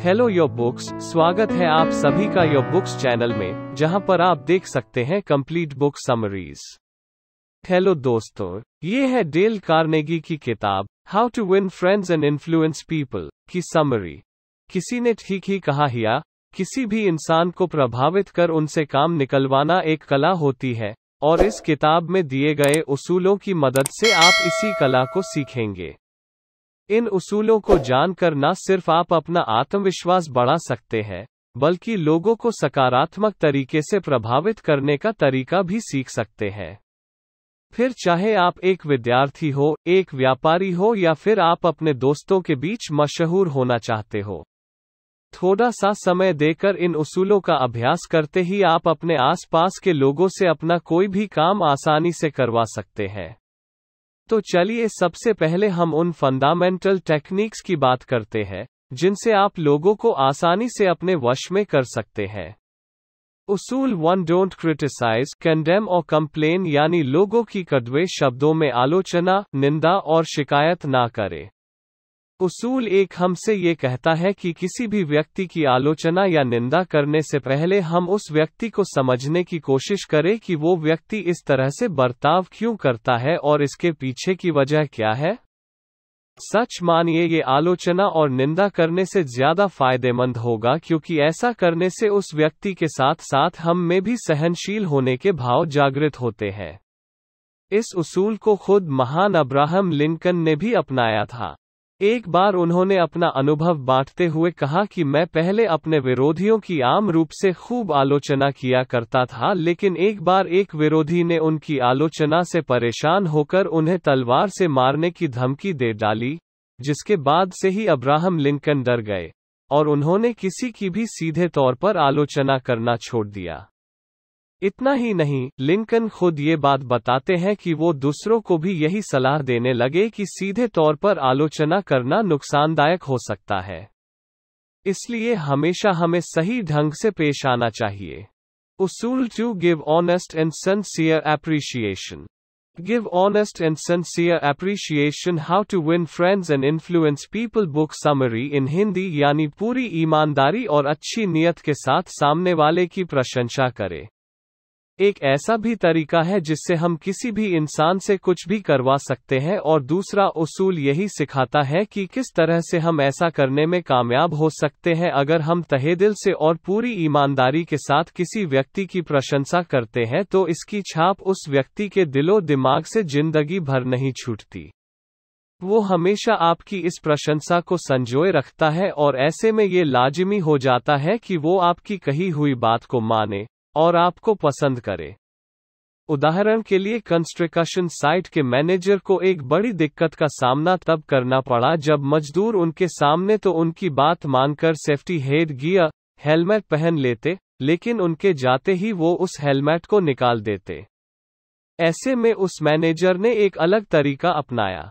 Hello your books स्वागत है आप सभी का योर बुक्स चैनल में जहां पर आप देख सकते हैं कंप्लीट बुक समरीज हेलो दोस्तों ये है डेल कार्नेगी की किताब how to win friends and influence people की समरी किसी ने ठीक ही कहा हिया किसी भी इंसान को प्रभावित कर उनसे काम निकलवाना एक कला होती है और इस किताब में दिए गए उसूलों की मदद से आप इसी कला को सीखेंगे इन उसूलों को जानकर न सिर्फ आप अपना आत्मविश्वास बढ़ा सकते हैं बल्कि लोगों को सकारात्मक तरीके से प्रभावित करने का तरीका भी सीख सकते हैं फिर चाहे आप एक विद्यार्थी हो एक व्यापारी हो या फिर आप अपने दोस्तों के बीच मशहूर होना चाहते हो थोड़ा सा समय देकर इन उसूलों का अभ्यास करते ही आप अपने आसपास के लोगों से अपना कोई भी काम आसानी से करवा सकते हैं तो चलिए सबसे पहले हम उन फंडामेंटल टेक्निक्स की बात करते हैं जिनसे आप लोगों को आसानी से अपने वश में कर सकते हैं उसूल वन डोंट क्रिटिसाइज कंडेम और कंप्लेन यानी लोगों की कदवे शब्दों में आलोचना निंदा और शिकायत ना करें उसूल एक हमसे ये कहता है कि किसी भी व्यक्ति की आलोचना या निंदा करने से पहले हम उस व्यक्ति को समझने की कोशिश करें कि वो व्यक्ति इस तरह से बर्ताव क्यों करता है और इसके पीछे की वजह क्या है सच मानिए ये आलोचना और निंदा करने से ज्यादा फायदेमंद होगा क्योंकि ऐसा करने से उस व्यक्ति के साथ साथ हम में भी सहनशील होने के भाव जागृत होते हैं इस उसूल को खुद महान अब्राहम लिंकन ने भी अपनाया था एक बार उन्होंने अपना अनुभव बांटते हुए कहा कि मैं पहले अपने विरोधियों की आम रूप से खूब आलोचना किया करता था लेकिन एक बार एक विरोधी ने उनकी आलोचना से परेशान होकर उन्हें तलवार से मारने की धमकी दे डाली जिसके बाद से ही अब्राहम लिंकन डर गए और उन्होंने किसी की भी सीधे तौर पर आलोचना करना छोड़ दिया इतना ही नहीं लिंकन खुद ये बात बताते हैं कि वो दूसरों को भी यही सलाह देने लगे कि सीधे तौर पर आलोचना करना नुकसानदायक हो सकता है इसलिए हमेशा हमें सही ढंग से पेश आना चाहिए उसूल two give honest and sincere appreciation give honest and sincere appreciation how to win friends and influence people book summary in Hindi यानी पूरी ईमानदारी और अच्छी नीयत के साथ सामने वाले की प्रशंसा करें एक ऐसा भी तरीका है जिससे हम किसी भी इंसान से कुछ भी करवा सकते हैं और दूसरा उसूल यही सिखाता है कि किस तरह से हम ऐसा करने में कामयाब हो सकते हैं अगर हम तहे दिल से और पूरी ईमानदारी के साथ किसी व्यक्ति की प्रशंसा करते हैं तो इसकी छाप उस व्यक्ति के दिलो दिमाग से जिंदगी भर नहीं छूटती वो हमेशा आपकी इस प्रशंसा को संजोए रखता है और ऐसे में ये लाजिमी हो जाता है कि वो आपकी कही हुई बात को माने और आपको पसंद करे उदाहरण के लिए कंस्ट्रक्शन साइट के मैनेजर को एक बड़ी दिक्कत का सामना तब करना पड़ा जब मजदूर उनके सामने तो उनकी बात मानकर सेफ्टी हेड गियर हेलमेट पहन लेते लेकिन उनके जाते ही वो उस हेलमेट को निकाल देते ऐसे में उस मैनेजर ने एक अलग तरीका अपनाया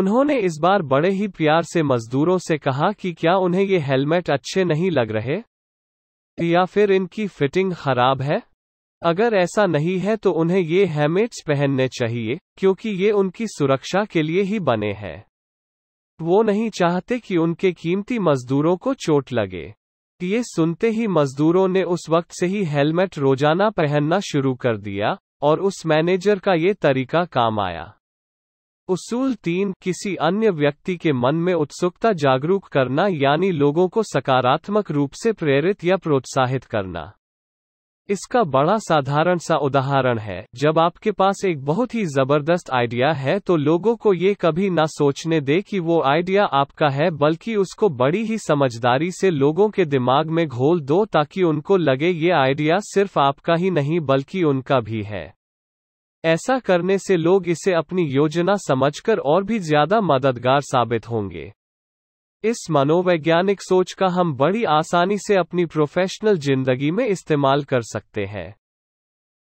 उन्होंने इस बार बड़े ही प्यार से मजदूरों से कहा कि क्या उन्हें ये हेलमेट अच्छे नहीं लग रहे या फिर इनकी फिटिंग खराब है अगर ऐसा नहीं है तो उन्हें ये हेमेट्स पहनने चाहिए क्योंकि ये उनकी सुरक्षा के लिए ही बने हैं वो नहीं चाहते कि उनके कीमती मजदूरों को चोट लगे ये सुनते ही मजदूरों ने उस वक्त से ही हेलमेट रोजाना पहनना शुरू कर दिया और उस मैनेजर का ये तरीका काम आया उसूल तीन किसी अन्य व्यक्ति के मन में उत्सुकता जागरूक करना यानी लोगों को सकारात्मक रूप से प्रेरित या प्रोत्साहित करना इसका बड़ा साधारण सा उदाहरण है जब आपके पास एक बहुत ही जबरदस्त आइडिया है तो लोगों को ये कभी ना सोचने दे कि वो आइडिया आपका है बल्कि उसको बड़ी ही समझदारी से लोगों के दिमाग में घोल दो ताकि उनको लगे ये आइडिया सिर्फ आपका ही नहीं बल्कि उनका भी है ऐसा करने से लोग इसे अपनी योजना समझकर और भी ज्यादा मददगार साबित होंगे इस मनोवैज्ञानिक सोच का हम बड़ी आसानी से अपनी प्रोफेशनल जिंदगी में इस्तेमाल कर सकते हैं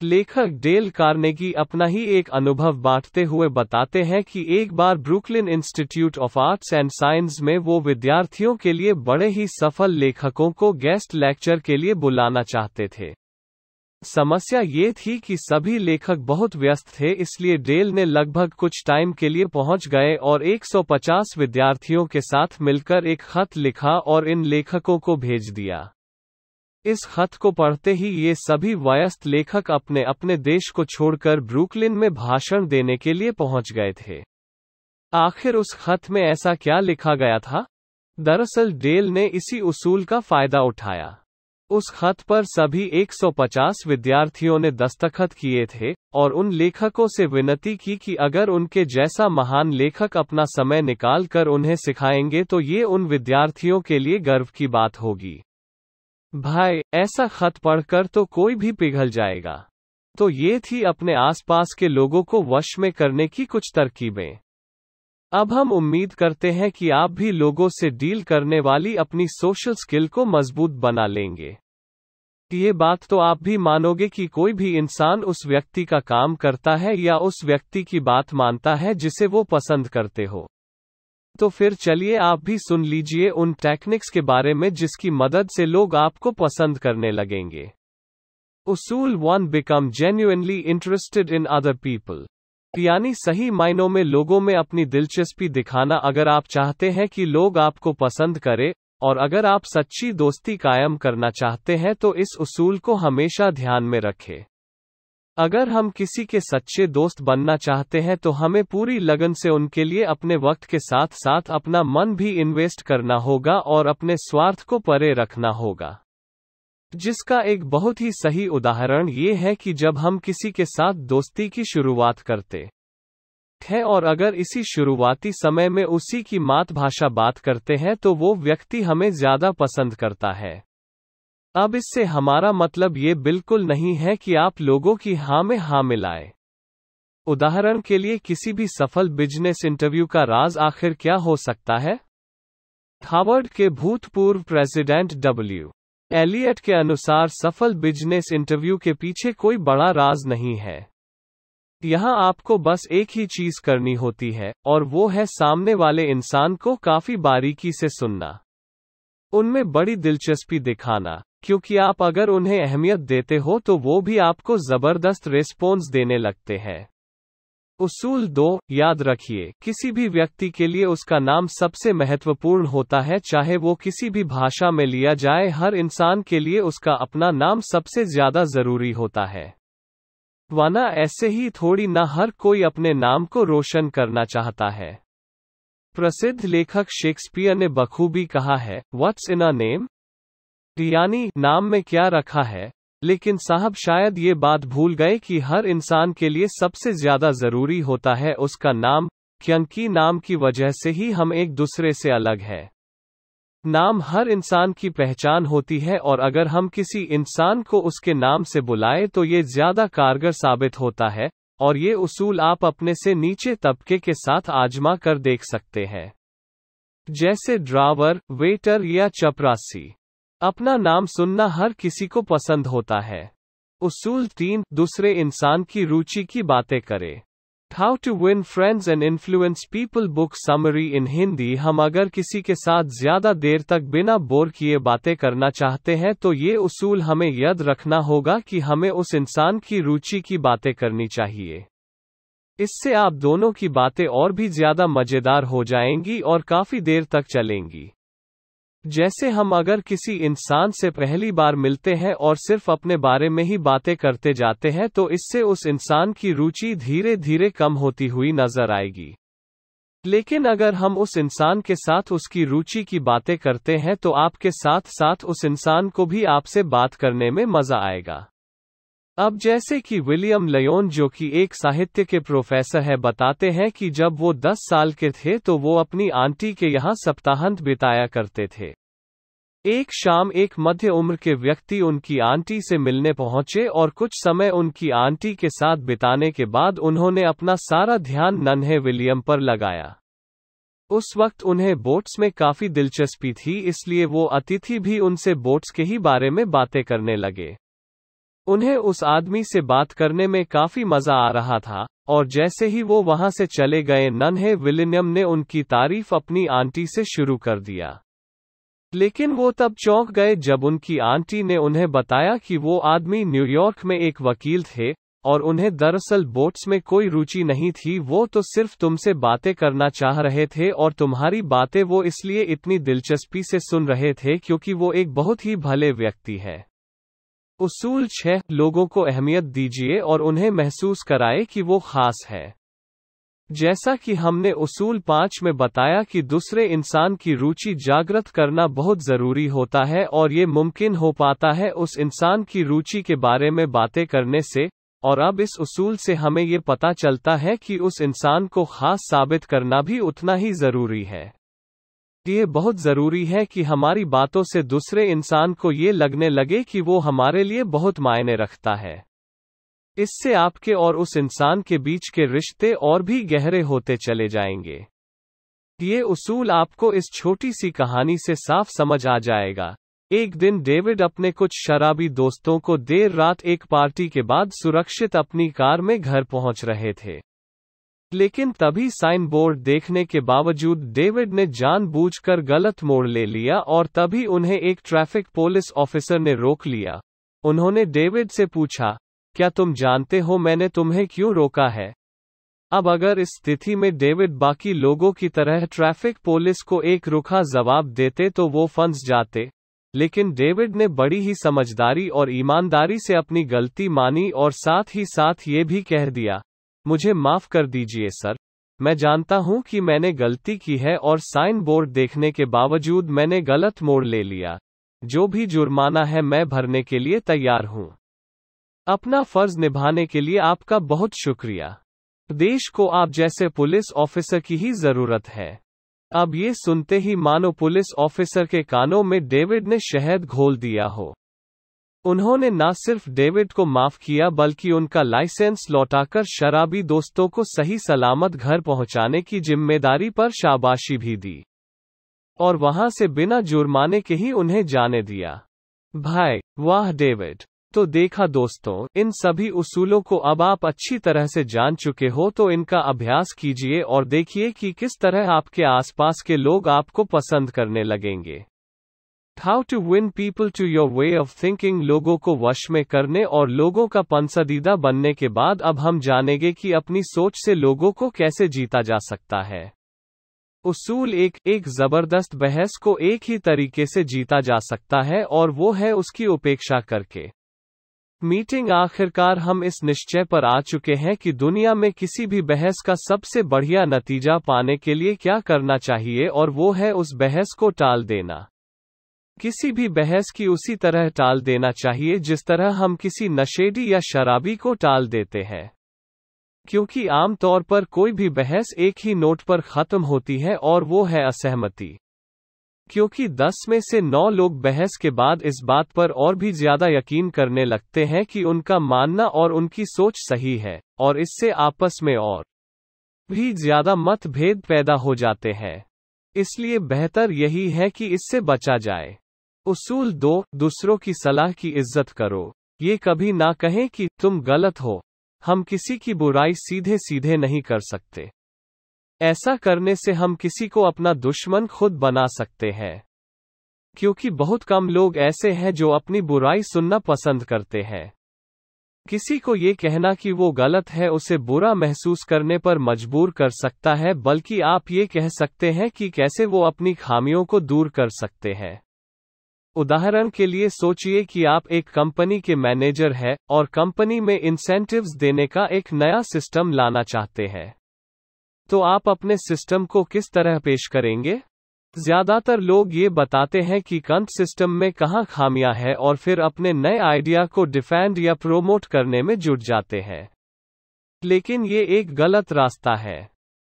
लेखक डेल कार्नेगी अपना ही एक अनुभव बांटते हुए बताते हैं कि एक बार Brooklyn institute of arts and science में वो विद्यार्थियों के लिए बड़े ही सफल लेखकों को गेस्ट लेक्चर के लिए बुलाना चाहते थे समस्या ये थी कि सभी लेखक बहुत व्यस्त थे इसलिए डेल ने लगभग कुछ टाइम के लिए पहुंच गए और 150 विद्यार्थियों के साथ मिलकर एक खत लिखा और इन लेखकों को भेज दिया इस खत को पढ़ते ही ये सभी वयस्त लेखक अपने अपने देश को छोड़कर ब्रुकलिन में भाषण देने के लिए पहुंच गए थे आखिर उस खत में ऐसा क्या लिखा गया था दरअसल डेल ने इसी उसूल का फायदा उठाया उस खत पर सभी 150 विद्यार्थियों ने दस्तखत किए थे और उन लेखकों से विनती की कि अगर उनके जैसा महान लेखक अपना समय निकाल कर उन्हें सिखाएंगे तो ये उन विद्यार्थियों के लिए गर्व की बात होगी भाई ऐसा खत पढ़कर तो कोई भी पिघल जाएगा तो ये थी अपने आसपास के लोगों को वश में करने की कुछ तरकीबें अब हम उम्मीद करते हैं कि आप भी लोगों से डील करने वाली अपनी सोशल स्किल को मजबूत बना लेंगे ये बात तो आप भी मानोगे कि कोई भी इंसान उस व्यक्ति का काम करता है या उस व्यक्ति की बात मानता है जिसे वो पसंद करते हो तो फिर चलिए आप भी सुन लीजिए उन टेक्निक्स के बारे में जिसकी मदद से लोग आपको पसंद करने लगेंगे उसूल one become genuinely interested in other people यानी सही मायनों में लोगों में अपनी दिलचस्पी दिखाना अगर आप चाहते हैं कि लोग आपको पसंद करें और अगर आप सच्ची दोस्ती कायम करना चाहते हैं तो इस उसूल को हमेशा ध्यान में रखें अगर हम किसी के सच्चे दोस्त बनना चाहते हैं तो हमें पूरी लगन से उनके लिए अपने वक्त के साथ साथ अपना मन भी इन्वेस्ट करना होगा और अपने स्वार्थ को परे रखना होगा जिसका एक बहुत ही सही उदाहरण ये है कि जब हम किसी के साथ दोस्ती की शुरुआत करते हैं और अगर इसी शुरुआती समय में उसी की मातृभाषा बात करते हैं तो वो व्यक्ति हमें ज्यादा पसंद करता है अब इससे हमारा मतलब ये बिल्कुल नहीं है कि आप लोगों की हाँ में हाँ मिलाए उदाहरण के लिए किसी भी सफल बिजनेस इंटरव्यू का राज आखिर क्या हो सकता है हार्वर्ड के भूतपूर्व प्रेसिडेंट डब्ल्यू एलियट के अनुसार सफल बिजनेस इंटरव्यू के पीछे कोई बड़ा राज नहीं है यहाँ आपको बस एक ही चीज करनी होती है और वो है सामने वाले इंसान को काफी बारीकी से सुनना उनमें बड़ी दिलचस्पी दिखाना क्योंकि आप अगर उन्हें अहमियत देते हो तो वो भी आपको जबरदस्त रिस्पॉन्स देने लगते हैं उसूल दो याद रखिए किसी भी व्यक्ति के लिए उसका नाम सबसे महत्वपूर्ण होता है चाहे वो किसी भी भाषा में लिया जाए हर इंसान के लिए उसका अपना नाम सबसे ज्यादा जरूरी होता है वाना ऐसे ही थोड़ी ना हर कोई अपने नाम को रोशन करना चाहता है प्रसिद्ध लेखक शेक्सपियर ने बखूबी कहा है व्हाट्स इन अ नेम यानी नाम में क्या रखा है लेकिन साहब शायद ये बात भूल गए कि हर इंसान के लिए सबसे ज्यादा जरूरी होता है उसका नाम क्योंकि नाम की वजह से ही हम एक दूसरे से अलग हैं नाम हर इंसान की पहचान होती है और अगर हम किसी इंसान को उसके नाम से बुलाएं तो ये ज्यादा कारगर साबित होता है और ये उसूल आप अपने से नीचे तबके के साथ आजमा कर देख सकते हैं जैसे ड्रावर वेटर या चपरासी अपना नाम सुनना हर किसी को पसंद होता है उसूल तीन दूसरे इंसान की रुचि की बातें करें how to win friends and influence people book summary in Hindi हम अगर किसी के साथ ज्यादा देर तक बिना बोर किए बातें करना चाहते हैं तो ये उसूल हमें याद रखना होगा कि हमें उस इंसान की रुचि की बातें करनी चाहिए इससे आप दोनों की बातें और भी ज्यादा मजेदार हो जाएंगी और काफी देर तक चलेंगी जैसे हम अगर किसी इंसान से पहली बार मिलते हैं और सिर्फ अपने बारे में ही बातें करते जाते हैं तो इससे उस इंसान की रुचि धीरे धीरे कम होती हुई नजर आएगी लेकिन अगर हम उस इंसान के साथ उसकी रुचि की बातें करते हैं तो आपके साथ साथ उस इंसान को भी आपसे बात करने में मजा आएगा अब जैसे कि विलियम लयोन जो कि एक साहित्य के प्रोफेसर है बताते हैं कि जब वो 10 साल के थे तो वो अपनी आंटी के यहाँ सप्ताहांत बिताया करते थे एक शाम एक मध्य उम्र के व्यक्ति उनकी आंटी से मिलने पहुंचे और कुछ समय उनकी आंटी के साथ बिताने के बाद उन्होंने अपना सारा ध्यान नन्हे विलियम पर लगाया उस वक्त उन्हें बोट्स में काफी दिलचस्पी थी इसलिए वो अतिथि भी उनसे बोट्स के ही बारे में बातें करने लगे उन्हें उस आदमी से बात करने में काफी मजा आ रहा था और जैसे ही वो वहां से चले गए नन्हे विलिनियम ने उनकी तारीफ अपनी आंटी से शुरू कर दिया लेकिन वो तब चौंक गए जब उनकी आंटी ने उन्हें बताया कि वो आदमी न्यूयॉर्क में एक वकील थे और उन्हें दरअसल बोट्स में कोई रुचि नहीं थी वो तो सिर्फ तुमसे बातें करना चाह रहे थे और तुम्हारी बातें वो इसलिए इतनी दिलचस्पी से सुन रहे थे क्योंकि वो एक बहुत ही भले व्यक्ति है उसूल छह लोगों को अहमियत दीजिए और उन्हें महसूस कराए कि वो खास है जैसा कि हमने उसूल पांच में बताया कि दूसरे इंसान की रुचि जागृत करना बहुत ज़रूरी होता है और ये मुमकिन हो पाता है उस इंसान की रुचि के बारे में बातें करने से और अब इस उसूल से हमें ये पता चलता है कि उस इंसान को खास साबित करना भी उतना ही ज़रूरी है ये बहुत ज़रूरी है कि हमारी बातों से दूसरे इंसान को ये लगने लगे कि वो हमारे लिए बहुत मायने रखता है इससे आपके और उस इंसान के बीच के रिश्ते और भी गहरे होते चले जाएंगे ये उसूल आपको इस छोटी सी कहानी से साफ समझ आ जाएगा एक दिन डेविड अपने कुछ शराबी दोस्तों को देर रात एक पार्टी के बाद सुरक्षित अपनी कार में घर पहुंच रहे थे लेकिन तभी साइन बोर्ड देखने के बावजूद डेविड ने जानबूझकर गलत मोड़ ले लिया और तभी उन्हें एक ट्रैफिक पुलिस ऑफिसर ने रोक लिया उन्होंने डेविड से पूछा क्या तुम जानते हो मैंने तुम्हें क्यों रोका है अब अगर इस स्थिति में डेविड बाकी लोगों की तरह ट्रैफिक पुलिस को एक रुखा जवाब देते तो वो फंस जाते लेकिन डेविड ने बड़ी ही समझदारी और ईमानदारी से अपनी गलती मानी और साथ ही साथ ये भी कह दिया मुझे माफ कर दीजिए सर मैं जानता हूं कि मैंने गलती की है और साइन बोर्ड देखने के बावजूद मैंने गलत मोड़ ले लिया जो भी जुर्माना है मैं भरने के लिए तैयार हूं अपना फर्ज निभाने के लिए आपका बहुत शुक्रिया देश को आप जैसे पुलिस ऑफिसर की ही जरूरत है अब ये सुनते ही मानो पुलिस ऑफिसर के कानों में डेविड ने शहद घोल दिया हो उन्होंने न सिर्फ डेविड को माफ किया बल्कि उनका लाइसेंस लौटाकर शराबी दोस्तों को सही सलामत घर पहुंचाने की जिम्मेदारी पर शाबाशी भी दी और वहां से बिना जुर्माने के ही उन्हें जाने दिया भाई वाह डेविड तो देखा दोस्तों इन सभी उसूलों को अब आप अच्छी तरह से जान चुके हो तो इनका अभ्यास कीजिए और देखिए कि किस तरह आपके आसपास के लोग आपको पसंद करने लगेंगे how to win people to your way of thinking लोगों को वश में करने और लोगों का पंसदीदा बनने के बाद अब हम जानेंगे कि अपनी सोच से लोगों को कैसे जीता जा सकता है उसूल एक एक जबरदस्त बहस को एक ही तरीके से जीता जा सकता है और वो है उसकी उपेक्षा करके मीटिंग आखिरकार हम इस निश्चय पर आ चुके हैं कि दुनिया में किसी भी बहस का सबसे बढ़िया नतीजा पाने के लिए क्या करना चाहिए और वो है उस बहस को टाल देना किसी भी बहस की उसी तरह टाल देना चाहिए जिस तरह हम किसी नशेड़ी या शराबी को टाल देते हैं क्योंकि आमतौर पर कोई भी बहस एक ही नोट पर खत्म होती है और वो है असहमति क्योंकि 10 में से 9 लोग बहस के बाद इस बात पर और भी ज्यादा यकीन करने लगते हैं कि उनका मानना और उनकी सोच सही है और इससे आपस में और भी ज्यादा मतभेद पैदा हो जाते हैं इसलिए बेहतर यही है कि इससे बचा जाए उसूल दो दूसरों की सलाह की इज्जत करो ये कभी ना कहें कि तुम गलत हो हम किसी की बुराई सीधे सीधे नहीं कर सकते ऐसा करने से हम किसी को अपना दुश्मन खुद बना सकते हैं क्योंकि बहुत कम लोग ऐसे हैं जो अपनी बुराई सुनना पसंद करते हैं किसी को ये कहना कि वो गलत है उसे बुरा महसूस करने पर मजबूर कर सकता है बल्कि आप ये कह सकते हैं कि कैसे वो अपनी खामियों को दूर कर सकते हैं उदाहरण के लिए सोचिए कि आप एक कंपनी के मैनेजर हैं और कंपनी में इंसेंटिव्स देने का एक नया सिस्टम लाना चाहते हैं तो आप अपने सिस्टम को किस तरह पेश करेंगे ज्यादातर लोग ये बताते हैं कि कंप सिस्टम में कहाँ खामियां हैं और फिर अपने नए आइडिया को डिफेंड या प्रोमोट करने में जुट जाते हैं लेकिन ये एक गलत रास्ता है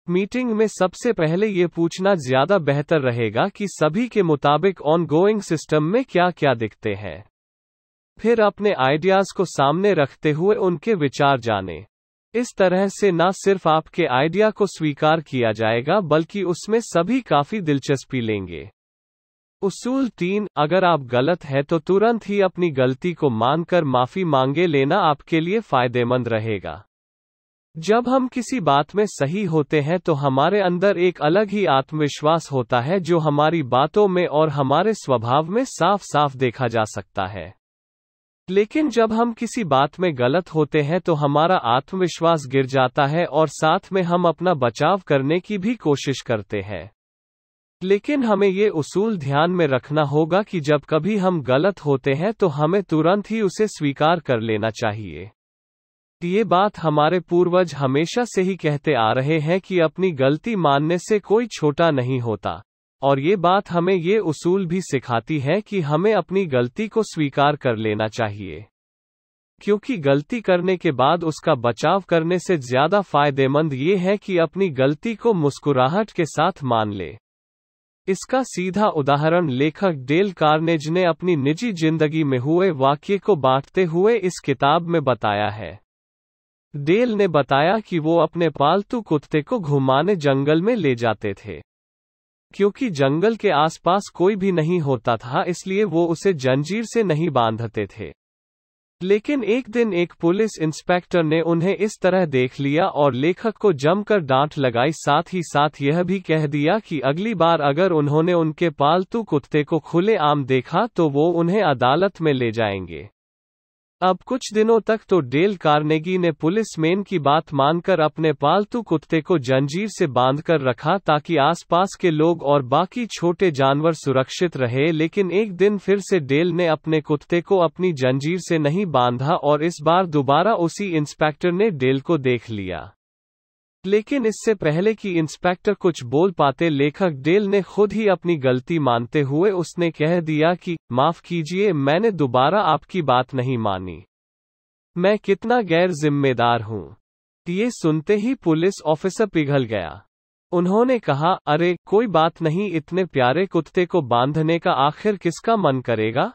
मीटिंग में सबसे पहले ये पूछना ज्यादा बेहतर रहेगा कि सभी के मुताबिक ऑन गोइंग सिस्टम में क्या क्या दिखते हैं फिर अपने आइडियाज को सामने रखते हुए उनके विचार जाने इस तरह से न सिर्फ आपके आइडिया को स्वीकार किया जाएगा बल्कि उसमें सभी काफी दिलचस्पी लेंगे उसूल तीन अगर आप गलत है तो तुरंत ही अपनी गलती को मानकर माफी मांगे लेना आपके लिए फायदेमंद रहेगा जब हम किसी बात में सही होते हैं तो हमारे अंदर एक अलग ही आत्मविश्वास होता है जो हमारी बातों में और हमारे स्वभाव में साफ साफ देखा जा सकता है लेकिन जब हम किसी बात में गलत होते हैं तो हमारा आत्मविश्वास गिर जाता है और साथ में हम अपना बचाव करने की भी कोशिश करते हैं लेकिन हमें ये उसूल ध्यान में रखना होगा कि जब कभी हम गलत होते हैं तो हमें तुरंत ही उसे स्वीकार कर लेना चाहिए ये बात हमारे पूर्वज हमेशा से ही कहते आ रहे हैं कि अपनी गलती मानने से कोई छोटा नहीं होता और ये बात हमें ये उसूल भी सिखाती है कि हमें अपनी गलती को स्वीकार कर लेना चाहिए क्योंकि गलती करने के बाद उसका बचाव करने से ज्यादा फायदेमंद ये है कि अपनी गलती को मुस्कुराहट के साथ मान ले इसका सीधा उदाहरण लेखक डेल कार्नेज ने अपनी निजी जिंदगी में हुए वाक्य को बांटते हुए इस किताब में बताया है डेल ने बताया कि वो अपने पालतू कुत्ते को घुमाने जंगल में ले जाते थे क्योंकि जंगल के आसपास कोई भी नहीं होता था इसलिए वो उसे जंजीर से नहीं बांधते थे लेकिन एक दिन एक पुलिस इंस्पेक्टर ने उन्हें इस तरह देख लिया और लेखक को जमकर डांट लगाई साथ ही साथ यह भी कह दिया कि अगली बार अगर उन्होंने उनके पालतू कुत्ते को खुले आम देखा तो वो उन्हें अदालत में ले जाएंगे अब कुछ दिनों तक तो डेल कार्नेगी ने पुलिस मेन की बात मानकर अपने पालतू कुत्ते को जंजीर से बांधकर रखा ताकि आसपास के लोग और बाकी छोटे जानवर सुरक्षित रहे लेकिन एक दिन फिर से डेल ने अपने कुत्ते को अपनी जंजीर से नहीं बांधा और इस बार दोबारा उसी इंस्पेक्टर ने डेल को देख लिया लेकिन इससे पहले कि इंस्पेक्टर कुछ बोल पाते लेखक डेल ने खुद ही अपनी गलती मानते हुए उसने कह दिया कि माफ कीजिए मैंने दोबारा आपकी बात नहीं मानी मैं कितना गैर जिम्मेदार हूँ ये सुनते ही पुलिस ऑफिसर पिघल गया उन्होंने कहा अरे कोई बात नहीं इतने प्यारे कुत्ते को बांधने का आखिर किसका मन करेगा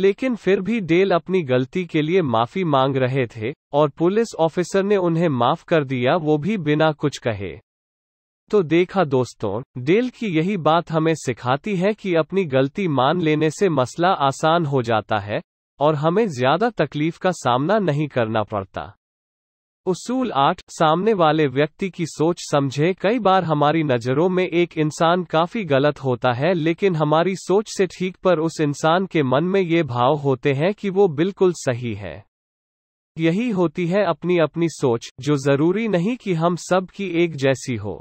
लेकिन फिर भी डेल अपनी गलती के लिए माफी मांग रहे थे और पुलिस ऑफिसर ने उन्हें माफ कर दिया वो भी बिना कुछ कहे तो देखा दोस्तों डेल की यही बात हमें सिखाती है कि अपनी गलती मान लेने से मसला आसान हो जाता है और हमें ज्यादा तकलीफ का सामना नहीं करना पड़ता उसूल आठ सामने वाले व्यक्ति की सोच समझे कई बार हमारी नज़रों में एक इंसान काफी गलत होता है लेकिन हमारी सोच से ठीक पर उस इंसान के मन में ये भाव होते हैं कि वो बिल्कुल सही है यही होती है अपनी अपनी सोच जो जरूरी नहीं कि हम सब की एक जैसी हो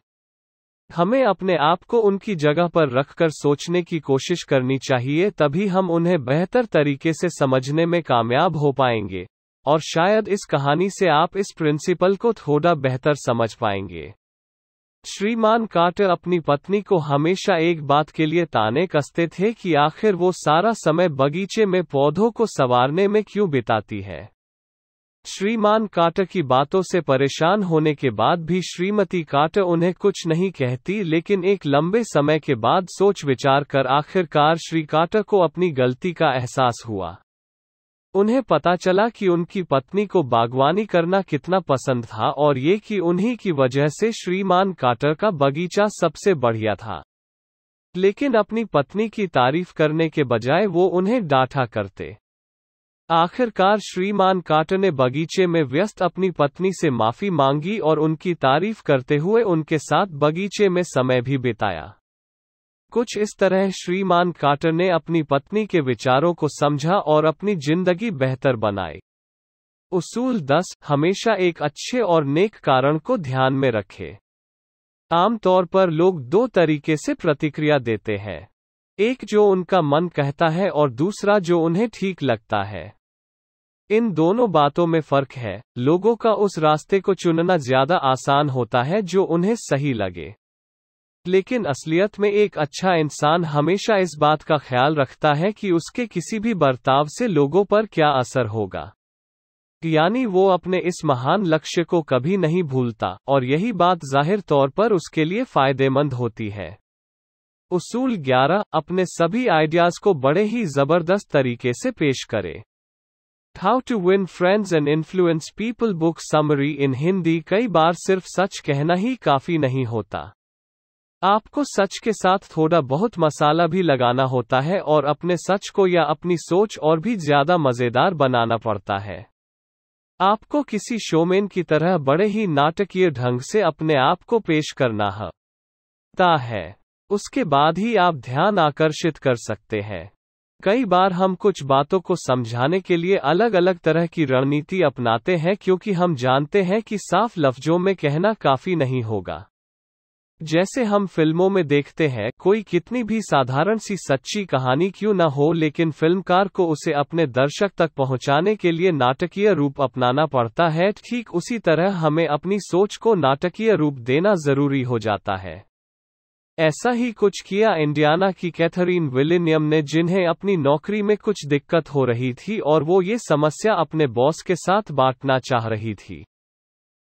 हमें अपने आप को उनकी जगह पर रखकर सोचने की कोशिश करनी चाहिए तभी हम उन्हें बेहतर तरीके से समझने में कामयाब हो पाएंगे और शायद इस कहानी से आप इस प्रिंसिपल को थोड़ा बेहतर समझ पाएंगे श्रीमान कार्टर अपनी पत्नी को हमेशा एक बात के लिए ताने कसते थे कि आखिर वो सारा समय बगीचे में पौधों को संवारने में क्यों बिताती है श्रीमान कार्टर की बातों से परेशान होने के बाद भी श्रीमती कार्टर उन्हें कुछ नहीं कहती लेकिन एक लंबे समय के बाद सोच विचार कर आखिरकार श्री कार्टर को अपनी गलती का एहसास हुआ उन्हें पता चला कि उनकी पत्नी को बागवानी करना कितना पसंद था और ये कि उन्हीं की वजह से श्रीमान काटर का बगीचा सबसे बढ़िया था लेकिन अपनी पत्नी की तारीफ करने के बजाय वो उन्हें डांटा करते आखिरकार श्रीमान काटर ने बगीचे में व्यस्त अपनी पत्नी से माफी मांगी और उनकी तारीफ करते हुए उनके साथ बगीचे में समय भी बिताया कुछ इस तरह श्रीमान काटर ने अपनी पत्नी के विचारों को समझा और अपनी जिंदगी बेहतर बनाई उसूल 10 हमेशा एक अच्छे और नेक कारण को ध्यान में रखे आमतौर पर लोग दो तरीके से प्रतिक्रिया देते हैं एक जो उनका मन कहता है और दूसरा जो उन्हें ठीक लगता है इन दोनों बातों में फर्क है लोगों का उस रास्ते को चुनना ज्यादा आसान होता है जो उन्हें सही लगे लेकिन असलियत में एक अच्छा इंसान हमेशा इस बात का ख्याल रखता है कि उसके किसी भी बर्ताव से लोगों पर क्या असर होगा यानी वो अपने इस महान लक्ष्य को कभी नहीं भूलता और यही बात जाहिर तौर पर उसके लिए फायदेमंद होती है उसूल 11 अपने सभी आइडियाज को बड़े ही जबरदस्त तरीके से पेश करें how to win friends and influence people book summary in Hindi कई बार सिर्फ सच कहना ही काफी नहीं होता आपको सच के साथ थोड़ा बहुत मसाला भी लगाना होता है और अपने सच को या अपनी सोच और भी ज्यादा मजेदार बनाना पड़ता है आपको किसी शोमेन की तरह बड़े ही नाटकीय ढंग से अपने आप को पेश करना ता है उसके बाद ही आप ध्यान आकर्षित कर सकते हैं कई बार हम कुछ बातों को समझाने के लिए अलग अलग तरह की रणनीति अपनाते हैं क्योंकि हम जानते हैं कि साफ लफ्जों में कहना काफी नहीं होगा जैसे हम फिल्मों में देखते हैं कोई कितनी भी साधारण सी सच्ची कहानी क्यों न हो लेकिन फिल्मकार को उसे अपने दर्शक तक पहुंचाने के लिए नाटकीय रूप अपनाना पड़ता है ठीक उसी तरह हमें अपनी सोच को नाटकीय रूप देना जरूरी हो जाता है ऐसा ही कुछ किया इंडियाना की कैथरीन विलिनियम ने जिन्हें अपनी नौकरी में कुछ दिक्कत हो रही थी और वो ये समस्या अपने बॉस के साथ बांटना चाह रही थी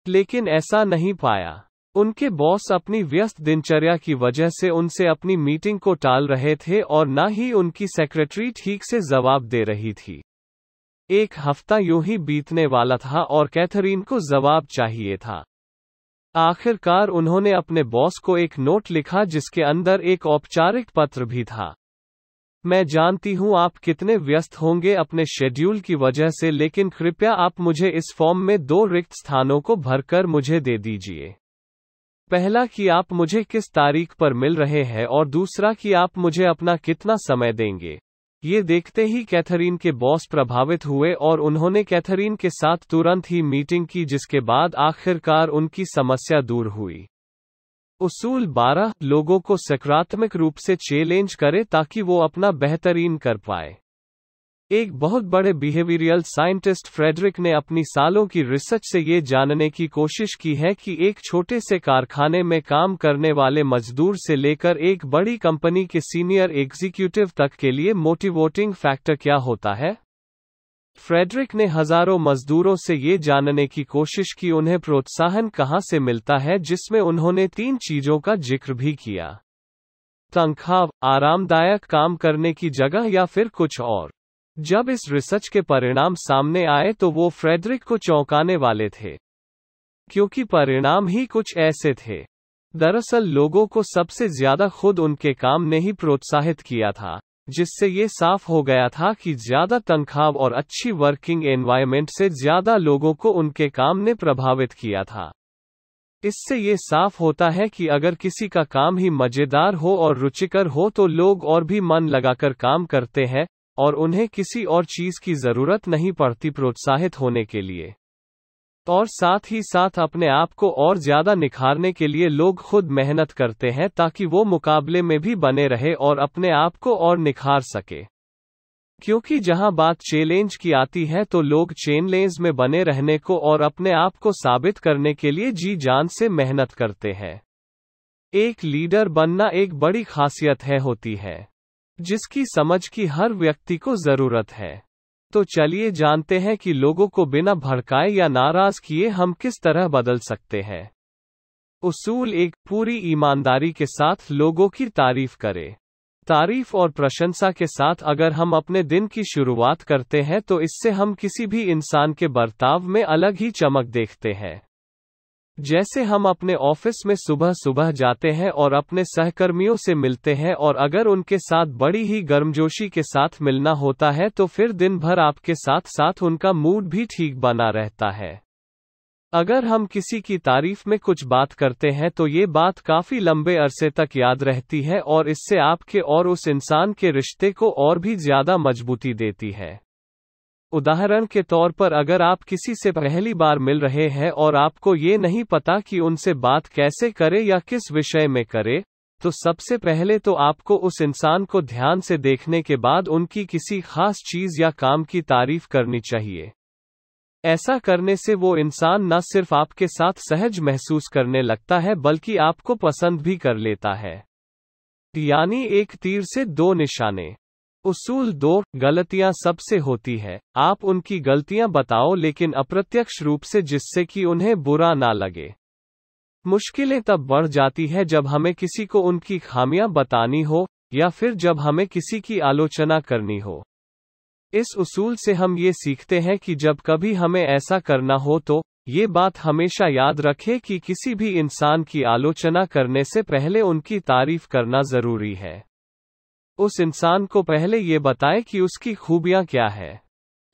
लेकिन ऐसा नहीं पाया उनके बॉस अपनी व्यस्त दिनचर्या की वजह से उनसे अपनी मीटिंग को टाल रहे थे और न ही उनकी सेक्रेटरी ठीक से जवाब दे रही थी एक हफ्ता यूं ही बीतने वाला था और कैथरीन को जवाब चाहिए था आखिरकार उन्होंने अपने बॉस को एक नोट लिखा जिसके अंदर एक औपचारिक पत्र भी था मैं जानती हूं आप कितने व्यस्त होंगे अपने शेड्यूल की वजह से लेकिन कृपया आप मुझे इस फॉर्म में दो रिक्त स्थानों को भरकर मुझे दे दीजिए पहला कि आप मुझे किस तारीख पर मिल रहे हैं और दूसरा कि आप मुझे अपना कितना समय देंगे ये देखते ही कैथरीन के बॉस प्रभावित हुए और उन्होंने कैथरीन के साथ तुरंत ही मीटिंग की जिसके बाद आखिरकार उनकी समस्या दूर हुई उसूल 12 लोगों को सकारात्मक रूप से चैलेंज करें ताकि वो अपना बेहतरीन कर पाए एक बहुत बड़े बिहेवियरल साइंटिस्ट फ्रेडरिक ने अपनी सालों की रिसर्च से ये जानने की कोशिश की है कि एक छोटे से कारखाने में काम करने वाले मजदूर से लेकर एक बड़ी कंपनी के सीनियर एग्जीक्यूटिव तक के लिए मोटिवेटिंग फैक्टर क्या होता है फ्रेडरिक ने हजारों मजदूरों से ये जानने की कोशिश की उन्हें प्रोत्साहन कहाँ से मिलता है जिसमें उन्होंने तीन चीजों का जिक्र भी किया तनख्वाह आरामदायक काम करने की जगह या फिर कुछ और जब इस रिसर्च के परिणाम सामने आए तो वो फ्रेडरिक को चौंकाने वाले थे क्योंकि परिणाम ही कुछ ऐसे थे दरअसल लोगों को सबसे ज्यादा खुद उनके काम ने ही प्रोत्साहित किया था जिससे ये साफ हो गया था कि ज्यादा तनख्वाह और अच्छी वर्किंग एनवायरमेंट से ज्यादा लोगों को उनके काम ने प्रभावित किया था इससे ये साफ होता है कि अगर किसी का काम ही मजेदार हो और रुचिकर हो तो लोग और भी मन लगाकर काम करते हैं और उन्हें किसी और चीज की जरूरत नहीं पड़ती प्रोत्साहित होने के लिए और साथ ही साथ अपने आप को और ज्यादा निखारने के लिए लोग खुद मेहनत करते हैं ताकि वो मुकाबले में भी बने रहे और अपने आप को और निखार सके क्योंकि जहां बात चैलेंज की आती है तो लोग चेनलेंज में बने रहने को और अपने आप को साबित करने के लिए जी जान से मेहनत करते हैं एक लीडर बनना एक बड़ी खासियत है होती है जिसकी समझ की हर व्यक्ति को जरूरत है तो चलिए जानते हैं कि लोगों को बिना भड़काए या नाराज किए हम किस तरह बदल सकते हैं उसूल एक पूरी ईमानदारी के साथ लोगों की तारीफ करें तारीफ और प्रशंसा के साथ अगर हम अपने दिन की शुरुआत करते हैं तो इससे हम किसी भी इंसान के बर्ताव में अलग ही चमक देखते हैं जैसे हम अपने ऑफिस में सुबह सुबह जाते हैं और अपने सहकर्मियों से मिलते हैं और अगर उनके साथ बड़ी ही गर्मजोशी के साथ मिलना होता है तो फिर दिन भर आपके साथ साथ उनका मूड भी ठीक बना रहता है अगर हम किसी की तारीफ में कुछ बात करते हैं तो ये बात काफी लंबे अरसे तक याद रहती है और इससे आपके और उस इंसान के रिश्ते को और भी ज्यादा मजबूती देती है उदाहरण के तौर पर अगर आप किसी से पहली बार मिल रहे हैं और आपको ये नहीं पता कि उनसे बात कैसे करें या किस विषय में करें, तो सबसे पहले तो आपको उस इंसान को ध्यान से देखने के बाद उनकी किसी खास चीज या काम की तारीफ करनी चाहिए ऐसा करने से वो इंसान न सिर्फ आपके साथ सहज महसूस करने लगता है बल्कि आपको पसंद भी कर लेता है यानी एक तीर से दो निशाने उसूल दो गलतियां सबसे होती है आप उनकी गलतियां बताओ लेकिन अप्रत्यक्ष रूप से जिससे कि उन्हें बुरा ना लगे मुश्किलें तब बढ़ जाती है जब हमें किसी को उनकी खामियां बतानी हो या फिर जब हमें किसी की आलोचना करनी हो इस उसूल से हम ये सीखते हैं कि जब कभी हमें ऐसा करना हो तो ये बात हमेशा याद रखे कि किसी भी इंसान की आलोचना करने से पहले उनकी तारीफ करना जरूरी है उस इंसान को पहले ये बताएं कि उसकी खूबियां क्या है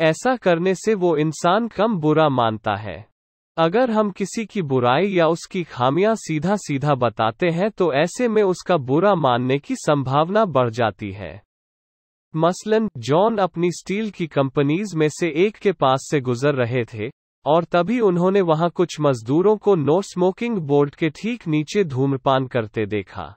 ऐसा करने से वो इंसान कम बुरा मानता है अगर हम किसी की बुराई या उसकी खामियां सीधा सीधा बताते हैं तो ऐसे में उसका बुरा मानने की संभावना बढ़ जाती है मसलन जॉन अपनी स्टील की कंपनीज में से एक के पास से गुजर रहे थे और तभी उन्होंने वहां कुछ मजदूरों को नो स्मोकिंग बोर्ड के ठीक नीचे धूम्रपान करते देखा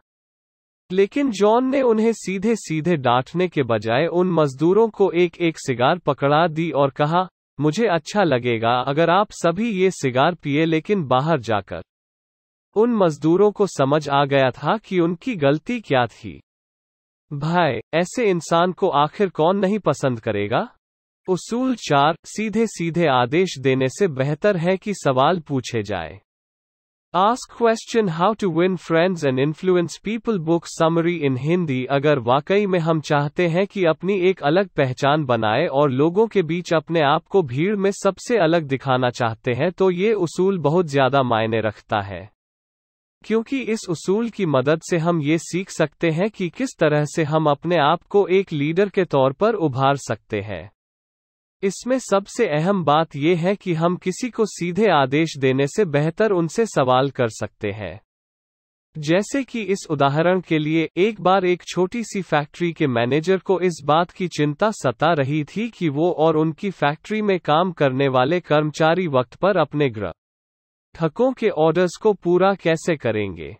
लेकिन जॉन ने उन्हें सीधे सीधे डांटने के बजाय उन मजदूरों को एक एक सिगार पकड़ा दी और कहा मुझे अच्छा लगेगा अगर आप सभी ये सिगार पिए लेकिन बाहर जाकर उन मजदूरों को समझ आ गया था कि उनकी गलती क्या थी भाई ऐसे इंसान को आखिर कौन नहीं पसंद करेगा उसूल चार सीधे सीधे आदेश देने से बेहतर है कि सवाल पूछे जाए Ask question how to win friends and influence people book summary in Hindi अगर वाकई में हम चाहते हैं कि अपनी एक अलग पहचान बनाए और लोगों के बीच अपने आप को भीड़ में सबसे अलग दिखाना चाहते हैं तो ये उसूल बहुत ज्यादा मायने रखता है क्योंकि इस उसूल की मदद से हम ये सीख सकते हैं कि किस तरह से हम अपने आप को एक लीडर के तौर पर उभार सकते हैं इसमें सबसे अहम बात यह है कि हम किसी को सीधे आदेश देने से बेहतर उनसे सवाल कर सकते हैं जैसे कि इस उदाहरण के लिए एक बार एक छोटी सी फैक्ट्री के मैनेजर को इस बात की चिंता सता रही थी कि वो और उनकी फैक्ट्री में काम करने वाले कर्मचारी वक्त पर अपने ग्रह ठकों के ऑर्डर्स को पूरा कैसे करेंगे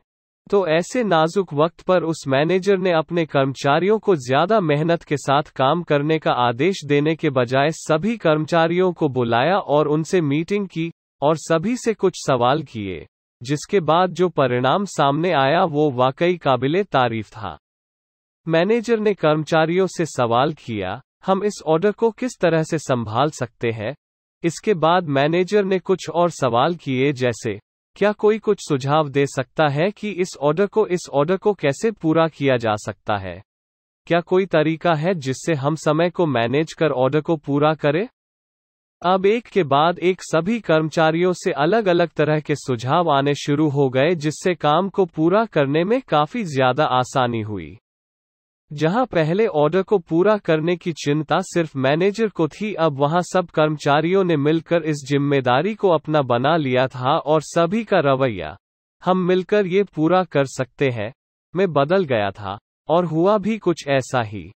तो ऐसे नाजुक वक्त पर उस मैनेजर ने अपने कर्मचारियों को ज्यादा मेहनत के साथ काम करने का आदेश देने के बजाय सभी कर्मचारियों को बुलाया और उनसे मीटिंग की और सभी से कुछ सवाल किए जिसके बाद जो परिणाम सामने आया वो वाकई काबिल तारीफ था मैनेजर ने कर्मचारियों से सवाल किया हम इस ऑर्डर को किस तरह से संभाल सकते हैं इसके बाद मैनेजर ने कुछ और सवाल किए जैसे क्या कोई कुछ सुझाव दे सकता है कि इस ऑर्डर को इस ऑर्डर को कैसे पूरा किया जा सकता है क्या कोई तरीका है जिससे हम समय को मैनेज कर ऑर्डर को पूरा करें अब एक के बाद एक सभी कर्मचारियों से अलग अलग तरह के सुझाव आने शुरू हो गए जिससे काम को पूरा करने में काफी ज्यादा आसानी हुई जहां पहले ऑर्डर को पूरा करने की चिंता सिर्फ मैनेजर को थी अब वहां सब कर्मचारियों ने मिलकर इस जिम्मेदारी को अपना बना लिया था और सभी का रवैया हम मिलकर ये पूरा कर सकते हैं में बदल गया था और हुआ भी कुछ ऐसा ही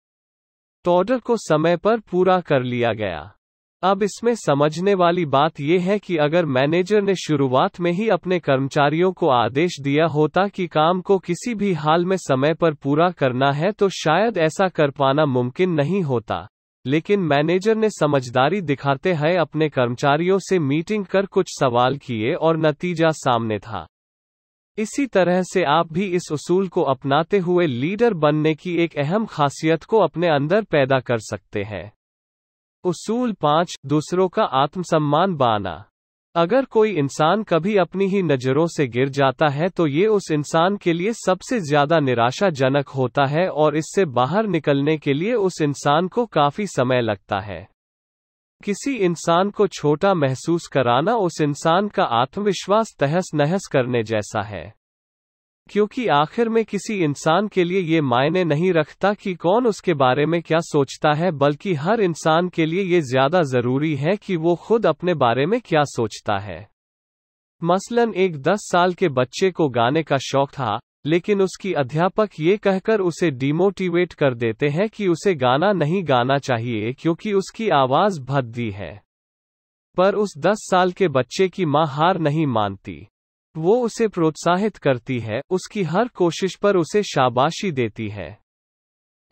तो ऑर्डर को समय पर पूरा कर लिया गया अब इसमें समझने वाली बात यह है कि अगर मैनेजर ने शुरुआत में ही अपने कर्मचारियों को आदेश दिया होता कि काम को किसी भी हाल में समय पर पूरा करना है तो शायद ऐसा कर पाना मुमकिन नहीं होता लेकिन मैनेजर ने समझदारी दिखाते हैं अपने कर्मचारियों से मीटिंग कर कुछ सवाल किए और नतीजा सामने था इसी तरह से आप भी इस उसूल को अपनाते हुए लीडर बनने की एक अहम खासियत को अपने अंदर पैदा कर सकते हैं उसूल पांच दूसरों का आत्मसम्मान बाना अगर कोई इंसान कभी अपनी ही नज़रों से गिर जाता है तो ये उस इंसान के लिए सबसे ज्यादा निराशाजनक होता है और इससे बाहर निकलने के लिए उस इंसान को काफी समय लगता है किसी इंसान को छोटा महसूस कराना उस इंसान का आत्मविश्वास तहस नहस करने जैसा है क्योंकि आखिर में किसी इंसान के लिए ये मायने नहीं रखता कि कौन उसके बारे में क्या सोचता है बल्कि हर इंसान के लिए ये ज्यादा जरूरी है कि वो खुद अपने बारे में क्या सोचता है मसलन एक 10 साल के बच्चे को गाने का शौक था लेकिन उसकी अध्यापक ये कहकर उसे डिमोटिवेट कर देते हैं कि उसे गाना नहीं गाना चाहिए क्योंकि उसकी आवाज भद्दी है पर उस 10 साल के बच्चे की मां हार नहीं मानती वो उसे प्रोत्साहित करती है उसकी हर कोशिश पर उसे शाबाशी देती है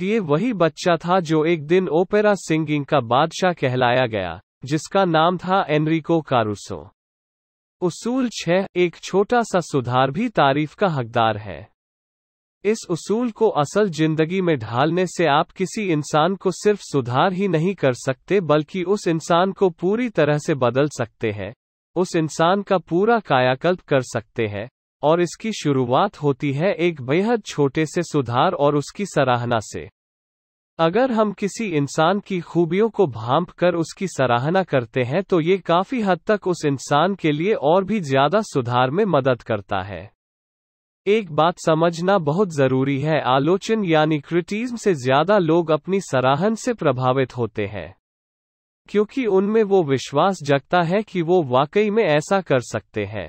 ये वही बच्चा था जो एक दिन ओपेरा सिंगिंग का बादशाह कहलाया गया जिसका नाम था एनरिको कारूसो उसूल छह एक छोटा सा सुधार भी तारीफ का हकदार है इस उसूल को असल जिंदगी में ढालने से आप किसी इंसान को सिर्फ सुधार ही नहीं कर सकते बल्कि उस इंसान को पूरी तरह से बदल सकते हैं उस इंसान का पूरा कायाकल्प कर सकते हैं और इसकी शुरुआत होती है एक बेहद छोटे से सुधार और उसकी सराहना से अगर हम किसी इंसान की खूबियों को भांप कर उसकी सराहना करते हैं तो ये काफी हद तक उस इंसान के लिए और भी ज्यादा सुधार में मदद करता है एक बात समझना बहुत जरूरी है आलोचन यानी क्रिटिज्म से ज्यादा लोग अपनी सराहन से प्रभावित होते हैं क्योंकि उनमें वो विश्वास जगता है कि वो वाकई में ऐसा कर सकते हैं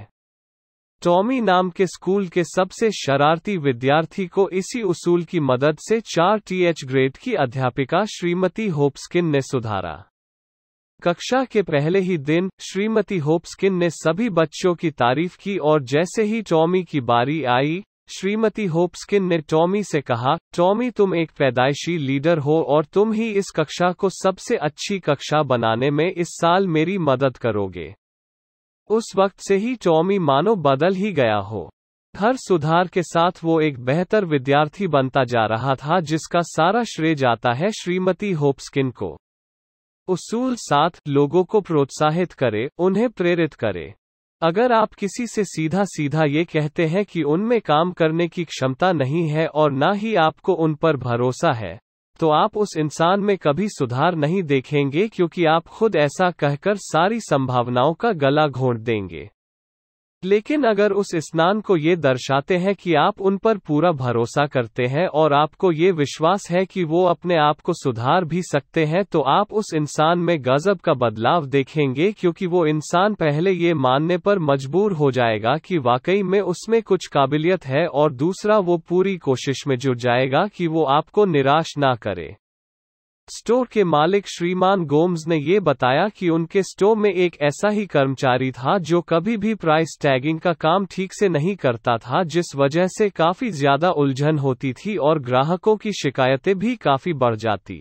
टॉमी नाम के स्कूल के सबसे शरारती विद्यार्थी को इसी उसूल की मदद से चार टीएच ग्रेड की अध्यापिका श्रीमती होप्सकिन ने सुधारा कक्षा के पहले ही दिन श्रीमती होप्सकिन ने सभी बच्चों की तारीफ की और जैसे ही टॉमी की बारी आई श्रीमती होप्सकिन ने टॉमी से कहा टॉमी तुम एक पैदाइशी लीडर हो और तुम ही इस कक्षा को सबसे अच्छी कक्षा बनाने में इस साल मेरी मदद करोगे उस वक्त से ही टॉमी मानो बदल ही गया हो हर सुधार के साथ वो एक बेहतर विद्यार्थी बनता जा रहा था जिसका सारा श्रेय जाता है श्रीमती होप्सकिन को उसूल साथ लोगों को प्रोत्साहित करे उन्हें प्रेरित करे अगर आप किसी से सीधा सीधा ये कहते हैं कि उनमें काम करने की क्षमता नहीं है और न ही आपको उन पर भरोसा है तो आप उस इंसान में कभी सुधार नहीं देखेंगे क्योंकि आप खुद ऐसा कहकर सारी संभावनाओं का गला घोंट देंगे लेकिन अगर उस स्नान को ये दर्शाते हैं कि आप उन पर पूरा भरोसा करते हैं और आपको ये विश्वास है कि वो अपने आप को सुधार भी सकते हैं तो आप उस इंसान में गजब का बदलाव देखेंगे क्योंकि वो इंसान पहले ये मानने पर मजबूर हो जाएगा कि वाकई में उसमें कुछ काबिलियत है और दूसरा वो पूरी कोशिश में जुट जाएगा कि वो आपको निराश ना करे स्टोर के मालिक श्रीमान गोम्स ने ये बताया कि उनके स्टोर में एक ऐसा ही कर्मचारी था जो कभी भी प्राइस टैगिंग का काम ठीक से नहीं करता था जिस वजह से काफी ज्यादा उलझन होती थी और ग्राहकों की शिकायतें भी काफी बढ़ जाती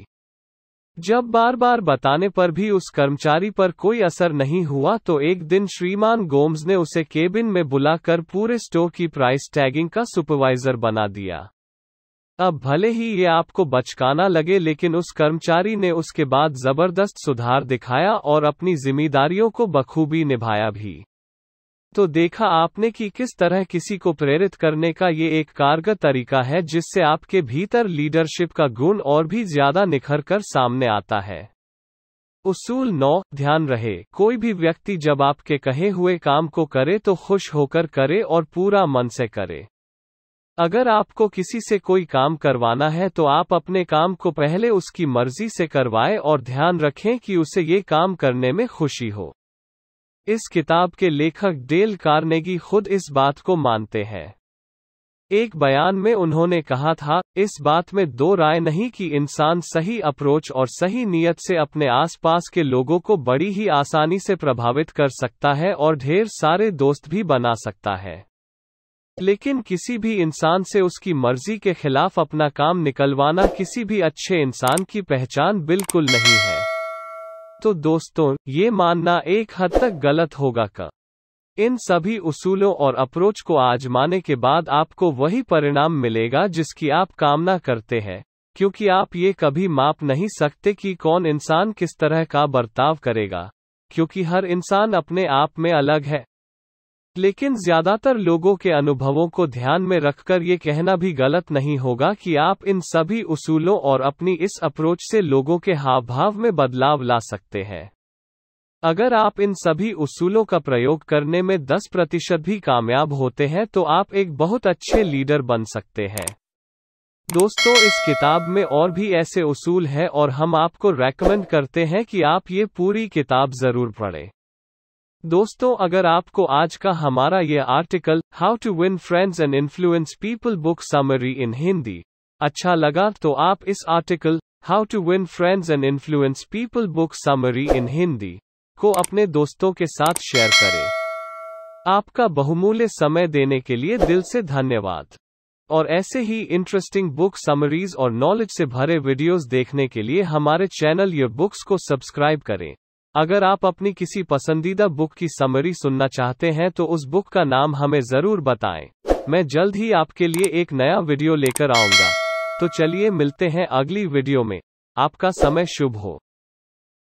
जब बार बार बताने पर भी उस कर्मचारी पर कोई असर नहीं हुआ तो एक दिन श्रीमान गोम्स ने उसे केबिन में बुलाकर पूरे स्टोर की प्राइस टैगिंग का सुपरवाइजर बना दिया अब भले ही ये आपको बचकाना लगे लेकिन उस कर्मचारी ने उसके बाद जबरदस्त सुधार दिखाया और अपनी जिम्मेदारियों को बखूबी निभाया भी तो देखा आपने कि किस तरह किसी को प्रेरित करने का ये एक कारगर तरीका है जिससे आपके भीतर लीडरशिप का गुण और भी ज्यादा निखर कर सामने आता है उसूल नौ ध्यान रहे कोई भी व्यक्ति जब आपके कहे हुए काम को करे तो खुश होकर करे और पूरा मन से करे अगर आपको किसी से कोई काम करवाना है तो आप अपने काम को पहले उसकी मर्जी से करवाएं और ध्यान रखें कि उसे ये काम करने में खुशी हो इस किताब के लेखक डेल कार्नेगी खुद इस बात को मानते हैं एक बयान में उन्होंने कहा था इस बात में दो राय नहीं कि इंसान सही अप्रोच और सही नीयत से अपने आसपास के लोगों को बड़ी ही आसानी से प्रभावित कर सकता है और ढेर सारे दोस्त भी बना सकता है लेकिन किसी भी इंसान से उसकी मर्जी के खिलाफ अपना काम निकलवाना किसी भी अच्छे इंसान की पहचान बिल्कुल नहीं है तो दोस्तों ये मानना एक हद तक गलत होगा का इन सभी उसूलों और अप्रोच को आजमाने के बाद आपको वही परिणाम मिलेगा जिसकी आप कामना करते हैं क्योंकि आप ये कभी माप नहीं सकते कि कौन इंसान किस तरह का बर्ताव करेगा क्योंकि हर इंसान अपने आप में अलग है लेकिन ज्यादातर लोगों के अनुभवों को ध्यान में रखकर ये कहना भी गलत नहीं होगा कि आप इन सभी उसूलों और अपनी इस अप्रोच से लोगों के हाव भाव में बदलाव ला सकते हैं अगर आप इन सभी उसूलों का प्रयोग करने में 10 प्रतिशत भी कामयाब होते हैं तो आप एक बहुत अच्छे लीडर बन सकते हैं दोस्तों इस किताब में और भी ऐसे उसूल हैं और हम आपको रेकमेंड करते हैं कि आप ये पूरी किताब जरूर पढ़ें दोस्तों अगर आपको आज का हमारा ये article how to win friends and influence people book summary in Hindi अच्छा लगा तो आप इस article how to win friends and influence people book summary in Hindi को अपने दोस्तों के साथ शेयर करें आपका बहुमूल्य समय देने के लिए दिल से धन्यवाद और ऐसे ही इंटरेस्टिंग बुक समरीज और नॉलेज से भरे वीडियोस देखने के लिए हमारे चैनल या बुक्स को सब्सक्राइब करें अगर आप अपनी किसी पसंदीदा बुक की समरी सुनना चाहते हैं तो उस बुक का नाम हमें जरूर बताएं। मैं जल्द ही आपके लिए एक नया वीडियो लेकर आऊंगा तो चलिए मिलते हैं अगली वीडियो में आपका समय शुभ हो